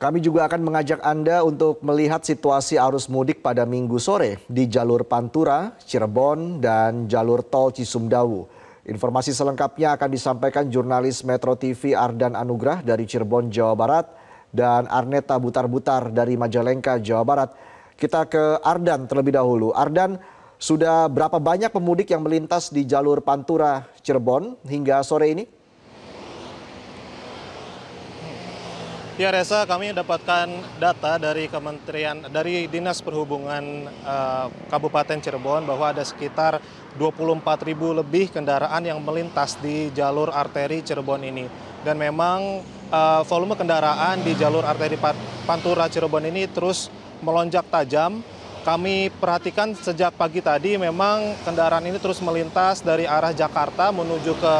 Kami juga akan mengajak Anda untuk melihat situasi arus mudik pada minggu sore di jalur Pantura, Cirebon, dan jalur tol Cisumdawu. Informasi selengkapnya akan disampaikan jurnalis Metro TV Ardan Anugrah dari Cirebon, Jawa Barat, dan Arneta Butar-Butar dari Majalengka, Jawa Barat. Kita ke Ardan terlebih dahulu. Ardan, sudah berapa banyak pemudik yang melintas di jalur Pantura, Cirebon hingga sore ini? Ya Reza, kami dapatkan data dari Kementerian dari Dinas Perhubungan eh, Kabupaten Cirebon bahwa ada sekitar ribu lebih kendaraan yang melintas di jalur arteri Cirebon ini. Dan memang eh, volume kendaraan di jalur arteri Pantura Cirebon ini terus melonjak tajam kami perhatikan sejak pagi tadi memang kendaraan ini terus melintas dari arah Jakarta menuju ke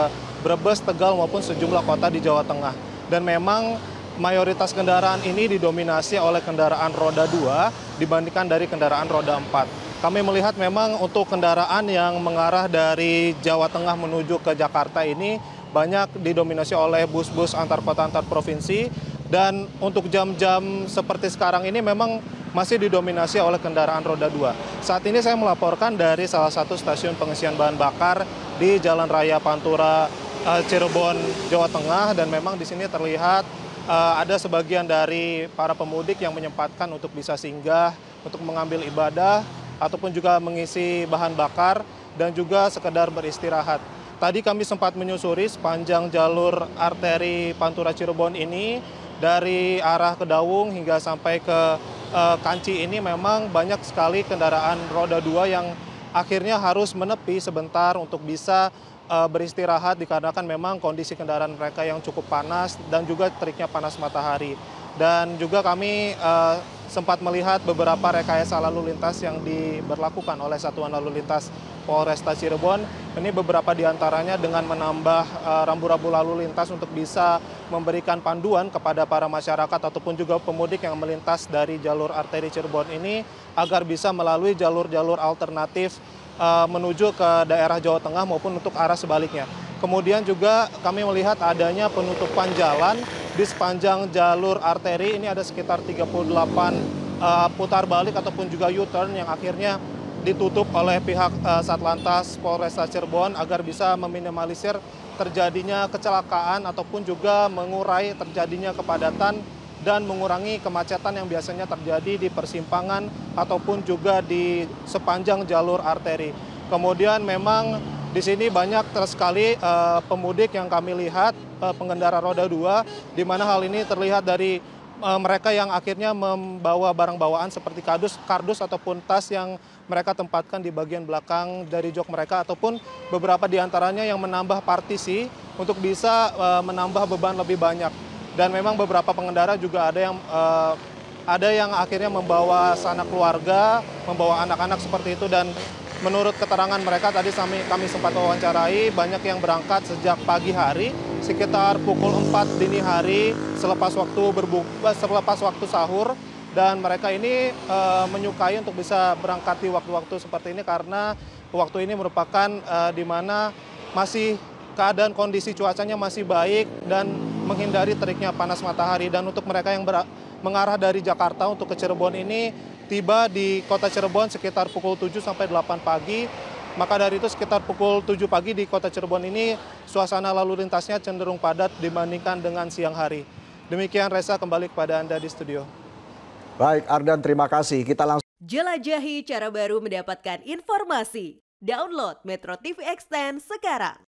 Brebes, Tegal maupun sejumlah kota di Jawa Tengah. Dan memang mayoritas kendaraan ini didominasi oleh kendaraan roda 2 dibandingkan dari kendaraan roda 4. Kami melihat memang untuk kendaraan yang mengarah dari Jawa Tengah menuju ke Jakarta ini banyak didominasi oleh bus-bus antar kota antar provinsi dan untuk jam-jam seperti sekarang ini memang masih didominasi oleh kendaraan roda 2. Saat ini saya melaporkan dari salah satu stasiun pengisian bahan bakar di Jalan Raya Pantura eh, Cirebon, Jawa Tengah dan memang di sini terlihat uh, ada sebagian dari para pemudik yang menyempatkan untuk bisa singgah untuk mengambil ibadah ataupun juga mengisi bahan bakar dan juga sekedar beristirahat. Tadi kami sempat menyusuri sepanjang jalur arteri Pantura Cirebon ini dari arah Kedawung hingga sampai ke uh, Kanci ini memang banyak sekali kendaraan roda dua yang akhirnya harus menepi sebentar untuk bisa uh, beristirahat dikarenakan memang kondisi kendaraan mereka yang cukup panas dan juga teriknya panas matahari. Dan juga kami uh, sempat melihat beberapa rekayasa lalu lintas yang diberlakukan oleh Satuan Lalu Lintas Polresta Cirebon. Ini beberapa diantaranya dengan menambah eh, rambu-rambu lalu lintas untuk bisa memberikan panduan kepada para masyarakat ataupun juga pemudik yang melintas dari jalur arteri Cirebon ini agar bisa melalui jalur-jalur alternatif eh, menuju ke daerah Jawa Tengah maupun untuk arah sebaliknya. Kemudian juga kami melihat adanya penutupan jalan di sepanjang jalur arteri ini ada sekitar 38 uh, eh, putar balik ataupun juga U-turn yang akhirnya ditutup oleh pihak eh, Satlantas Polres Cirebon agar bisa meminimalisir terjadinya kecelakaan ataupun juga mengurai terjadinya kepadatan dan mengurangi kemacetan yang biasanya terjadi di persimpangan ataupun juga di sepanjang jalur arteri. Kemudian memang di sini banyak sekali uh, pemudik yang kami lihat uh, pengendara roda dua di mana hal ini terlihat dari Eh, mereka yang akhirnya membawa barang bawaan seperti kardus, kardus ataupun tas yang mereka tempatkan di bagian belakang dari jok mereka ataupun beberapa di antaranya yang menambah partisi untuk bisa eh, menambah beban lebih banyak. Dan memang beberapa pengendara juga ada yang eh, ada yang akhirnya membawa sanak keluarga, membawa anak-anak seperti itu dan menurut keterangan mereka tadi kami, kami sempat wawancarai banyak yang berangkat sejak pagi hari sekitar pukul 4 dini hari selepas waktu berbuka eh, selepas waktu sahur dan mereka ini e, menyukai untuk bisa berangkat di waktu-waktu seperti ini karena waktu ini merupakan e, di mana masih keadaan kondisi cuacanya masih baik dan menghindari teriknya panas matahari dan untuk mereka yang ber, mengarah dari Jakarta untuk ke Cirebon ini tiba di kota Cirebon sekitar pukul 7 sampai 8 pagi maka dari itu sekitar pukul 7 pagi di kota Cirebon ini suasana lalu lintasnya cenderung padat dibandingkan dengan siang hari. Demikian Reza kembali kepada Anda di studio. Baik Ardan terima kasih. Kita langsung Jelajahi cara baru mendapatkan informasi. Download Metro TV Extend sekarang.